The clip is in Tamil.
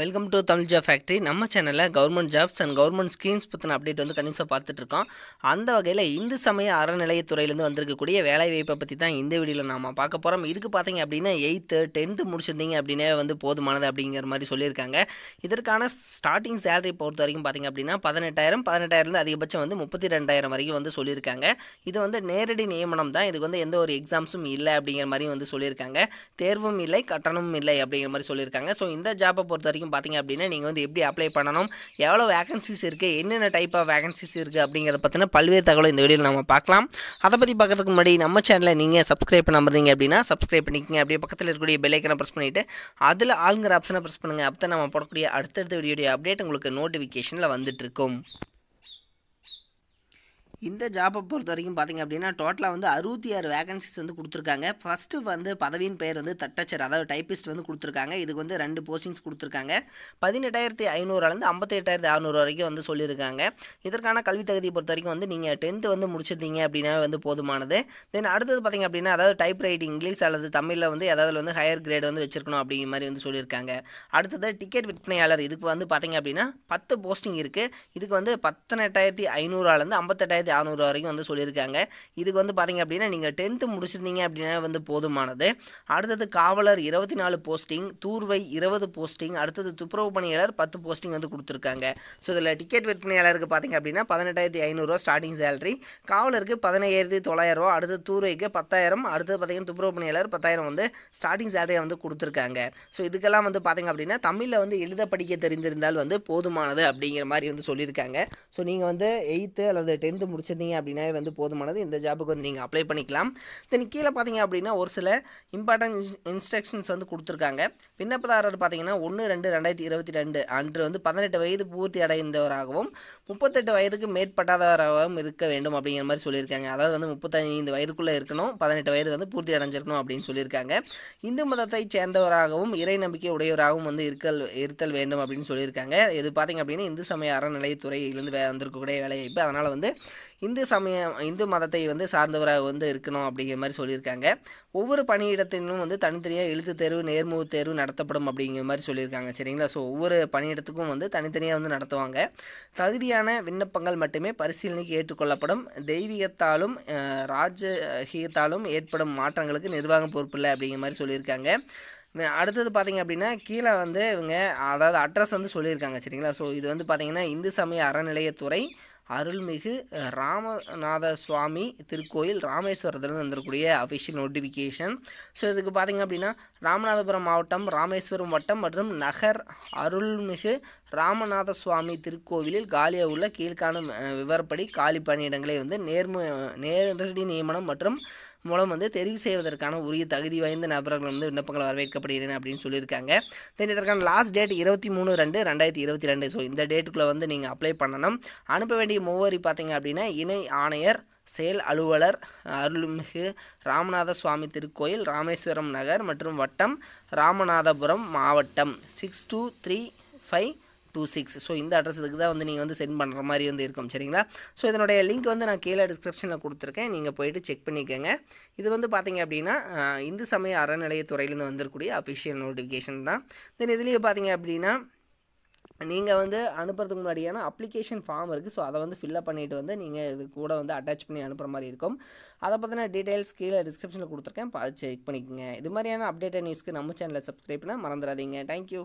welcome to Tamil job factory நம்ம சேனலில் government jobs and government schemes பற்றின அப்டேட் வந்து கண்டிப்பாக பார்த்துட்ருக்கோம் அந்த வகையில் இந்து சமய அறநிலையத்துறையிலேருந்து வந்திருக்கக்கூடிய வேலைவாய்ப்பை பற்றி தான் இந்த வீடியோவில் நாம் பார்க்க போகிறோம் இதுக்கு பார்த்தீங்க அப்படின்னா எயித்து டென்த்து முடிச்சிருந்தீங்க அப்படின்னே வந்து போதுமானது அப்படிங்கிற மாதிரி சொல்லியிருக்காங்க இதற்கான ஸ்டார்டிங் சேலரி பொறுத்த வரைக்கும் பார்த்தீங்க அப்படின்னா பதினெட்டாயிரம் பதினெட்டாயிரம்லேருந்து அதிகபட்சம் வந்து முப்பத்தி ரெண்டாயிரம் வரைக்கும் வந்து சொல்லியிருக்காங்க இது வந்து நேரடி நியமனம் தான் இதுக்கு வந்து எந்த ஒரு எக்ஸாம்ஸும் இல்லை அப்படிங்கிற மாதிரி வந்து சொல்லியிருக்காங்க தேர்வும் இல்லை கட்டணமும் இல்லை அப்படிங்கிற மாதிரி சொல்லியிருக்காங்க ஸோ இந்த ஜாப்பை பொறுத்த வரைக்கும் வரைக்கும் பார்த்திங்க அப்படின்னா நீங்கள் வந்து எப்படி அப்ளை பண்ணணும் எவ்வளோ வேகன்சிஸ் இருக்குது என்னென்ன டைப் ஆஃப் வேகன்சிஸ் இருக்குது அப்படிங்கிறத பற்றின பல்வேறு தகவல் இந்த வீடியோவில் நம்ம பார்க்கலாம் அதை பற்றி பார்க்கறதுக்கு முன்னாடி நம்ம சேனலை நீங்கள் சப்ஸ்கிரைப் பண்ணாமல் அப்படின்னா சப்ஸ்கிரைப் பண்ணிக்கங்க அப்படியே பக்கத்தில் இருக்கக்கூடிய பெல்லைக்கனை ப்ரெஸ் பண்ணிவிட்டு அதில் ஆளுங்கிற ஆப்ஷனை ப்ரெஸ் பண்ணுங்கள் அப்போ நம்ம போடக்கூடிய அடுத்தடுத்த வீடியோடைய அப்டேட் உங்களுக்கு நோட்டிஃபிகேஷனில் வந்துட்டுருக்கும் இந்த ஜாப்பை பொறுத்த வரைக்கும் பார்த்திங்க அப்படின்னா டோட்டலாக வந்து அறுபத்தி ஆறு வேகன்சிஸ் வந்து கொடுத்துருக்காங்க ஃபஸ்ட்டு வந்து பதவியின் பெயர் வந்து தட்டச்சர் அதாவது டைப்பிஸ்ட் வந்து கொடுத்துருக்காங்க இதுக்கு வந்து ரெண்டு போஸ்டிங்ஸ் கொடுத்துருக்காங்க பதினெட்டாயிரத்தி ஐநூறுலேருந்து ஐம்பத்தெட்டாயிரத்தி அறநூறு வரைக்கும் வந்து சொல்லியிருக்காங்க இதற்கான கல்வி தகுதியை பொறுத்த வரைக்கும் வந்து நீங்கள் டென்த்து வந்து முடிச்சிருந்தீங்க அப்படின்னா வந்து போதுமானது தென் அடுத்தது பார்த்திங்க அப்படின்னா அதாவது டைப் ரைட்டிங் இங்கிலீஷ் அல்லது தமிழில் வந்து ஏதாவது வந்து ஹையர் கிரேட் வந்து வச்சிருக்கணும் அப்படிங்கிற மாதிரி வந்து சொல்லியிருக்காங்க அடுத்தது டிக்கெட் விற்பனையாளர் இதுக்கு வந்து பார்த்திங்க அப்படின்னா பத்து போஸ்டிங் இருக்குது இதுக்கு வந்து பத்தெட்டாயிரத்தி ஐநூறுலேருந்து ஐம்பத்தெட்டாயிரத்தி ரெண்டாயிரத்தி அறநூறு வரைக்கும் வந்து சொல்லியிருக்காங்க இதுக்கு வந்து பார்த்திங்க அப்படின்னா நீங்கள் டென்த்து முடிச்சிருந்தீங்க அப்படின்னா வந்து போதுமானது அடுத்தது காவலர் இருபத்தி நாலு போஸ்டிங் தூர்வை இருபது போஸ்டிங் அடுத்தது துப்புரவு பணியாளர் பத்து போஸ்டிங் வந்து கொடுத்துருக்காங்க ஸோ இதில் டிக்கெட் விற்பனையாளருக்கு பார்த்திங்க அப்படின்னா பதினெட்டாயிரத்தி ஐநூறுரூவா ஸ்டார்டிங் சேலரி காவலருக்கு பதினையாயிரத்தி தொள்ளாயிரரூவா அடுத்தது தூர்வைக்கு பத்தாயிரம் அடுத்தது பார்த்திங்கன்னா துப்புரவு பணியாளர் பத்தாயிரம் வந்து ஸ்டார்டிங் சேலரியை வந்து கொடுத்துருக்காங்க ஸோ இதுக்கெல்லாம் வந்து பார்த்திங்க அப்படின்னா தமிழில் வந்து எழுத படிக்க தெரிந்திருந்தால் வந்து போதுமானது அப்படிங்கிற மாதிரி வந்து சொல்லியிருக்காங்க ஸோ நீங்கள் வந்து எயித்து அல்லது டென்த்து முடிச்சிருந்தீங்க அப்படின்னாவே வந்து போதுமானது இந்த ஜாபுக்கு வந்து நீங்கள் அப்ளை பண்ணிக்கலாம் தென் கீழே பார்த்தீங்க அப்படின்னா ஒரு சில இம்பார்ட்டன்ட் இன்ஸ்ட்ரக்ஷன்ஸ் வந்து கொடுத்துருக்காங்க விண்ணப்பதாரர் பார்த்தீங்கன்னா ஒன்று ரெண்டு ரெண்டாயிரத்தி இருபத்தி ரெண்டு அன்று வந்து பதினெட்டு வயது பூர்த்தி அடைந்தவராகவும் முப்பத்தெட்டு வயதுக்கு மேற்பட்டாதவராகவும் இருக்க வேண்டும் அப்படிங்கிற மாதிரி சொல்லியிருக்காங்க அதாவது வந்து முப்பத்தைந்து வயதுக்குள்ளே இருக்கணும் பதினெட்டு வயது வந்து பூர்த்தி அடைஞ்சிருக்கணும் அப்படின்னு சொல்லியிருக்காங்க இந்து மதத்தை சேர்ந்தவராகவும் இறை நம்பிக்கை உடையவராகவும் வந்து இருக்கல் இருத்தல் வேண்டும் அப்படின்னு சொல்லியிருக்காங்க இது பார்த்திங்க அப்படின்னா இந்து சமய அறநிலையத்துறையிலிருந்து வந்திருக்கக்கூடிய வேலைவாய்ப்பு அதனால் வந்து இந்து சமயம் இந்து மதத்தை வந்து சார்ந்தவராக வந்து இருக்கணும் அப்படிங்கிற மாதிரி சொல்லியிருக்காங்க ஒவ்வொரு பணியிடத்திலும் வந்து தனித்தனியாக எழுத்து தேர்வு நேர்முக தேர்வு நடத்தப்படும் அப்படிங்கிற மாதிரி சொல்லியிருக்காங்க சரிங்களா ஸோ ஒவ்வொரு பணியிடத்துக்கும் வந்து தனித்தனியாக வந்து நடத்துவாங்க தகுதியான விண்ணப்பங்கள் மட்டுமே பரிசீலனைக்கு ஏற்றுக்கொள்ளப்படும் தெய்வீகத்தாலும் ராஜகீகத்தாலும் ஏற்படும் மாற்றங்களுக்கு நிர்வாகம் பொறுப்பில்லை அப்படிங்கிற மாதிரி சொல்லியிருக்காங்க அடுத்தது பார்த்திங்க அப்படின்னா கீழே வந்து இவங்க அதாவது அட்ரஸ் வந்து சொல்லியிருக்காங்க சரிங்களா ஸோ இது வந்து பார்த்திங்கன்னா இந்து சமய அறநிலையத்துறை அருள்மிகு ராமநாத சுவாமி திருக்கோயில் ராமேஸ்வரத்துலேருந்து வந்துருக்கூடிய அஃபிஷியல் நோட்டிஃபிகேஷன் ஸோ இதுக்கு பார்த்திங்க அப்படின்னா ராமநாதபுரம் மாவட்டம் ராமேஸ்வரம் வட்டம் மற்றும் நகர் அருள்மிகு ராமநாத சுவாமி திருக்கோவிலில் காலியாக உள்ள கீழ்காணும் விவரப்படி காலி பணியிடங்களை வந்து நேர்ம நேரடி நியமனம் மற்றும் மூலம் வந்து தெரிவு செய்வதற்கான உரிய தகுதி வாய்ந்த நபர்கள் வந்து விண்ணப்பங்கள் வரவேற்கப்படுகிறேன் அப்படின்னு சொல்லியிருக்காங்க தென் இதற்கான லாஸ்ட் டேட் இருபத்தி மூணு ரெண்டு ரெண்டாயிரத்தி இருபத்தி ரெண்டு ஸோ இந்த டேட்டுக்குள்ளே வந்து நீங்கள் அப்ளை பண்ணணும் அனுப்ப வேண்டிய முகவரி பார்த்தீங்க அப்படின்னா இணை ஆணையர் செயல் அலுவலர் அருள்மிகு ராமநாத சுவாமி திருக்கோயில் ராமேஸ்வரம் நகர் மற்றும் வட்டம் ராமநாதபுரம் மாவட்டம் six two three five two six so இந்த அட்ரஸுக்கு தான் வந்து நீங்கள் வந்து சென்ட் பண்ணுற மாதிரி வந்து இருக்கும் சரிங்களா ஸோ இதனுடைய லிங்க் வந்து நான் கீழே டிஸ்கிரிப்ஷனில் கொடுத்துருக்கேன் நீங்கள் போயிட்டு செக் பண்ணிக்கோங்க இது வந்து பார்த்தீங்க அப்படின்னா இந்து சமய அறநிலையத்துறையிலேருந்து வந்திருக்கக்கூடிய அஃபிஷியல் நோட்டிஃபிகேஷன் தான் தென் இதுலேயே பார்த்தீங்க அப்படின்னா நீங்கள் வந்து அனுப்புறதுக்கு முன்னாடியான அப்ளிகேஷன் ஃபார்ம் இருக்குது ஸோ அதை வந்து ஃபில்லப் பண்ணிவிட்டு வந்து நீங்கள் இது கூட வந்து அட்டாச் பண்ணி அனுப்புகிற மாதிரி இருக்கும் அதை பற்றின டீட்டெயில்ஸ் கீழே டிஸ்கிரிப்ஷனில் கொடுத்துருக்கேன் பார்த்து செக் பண்ணிக்கோங்க இது மாதிரியான அப்டேட்டட் நியூஸ்க்கு நம்ம சேனலை சப்ஸ்கிரைப் பண்ணால் மறந்துடாதீங்க தேங்க்யூ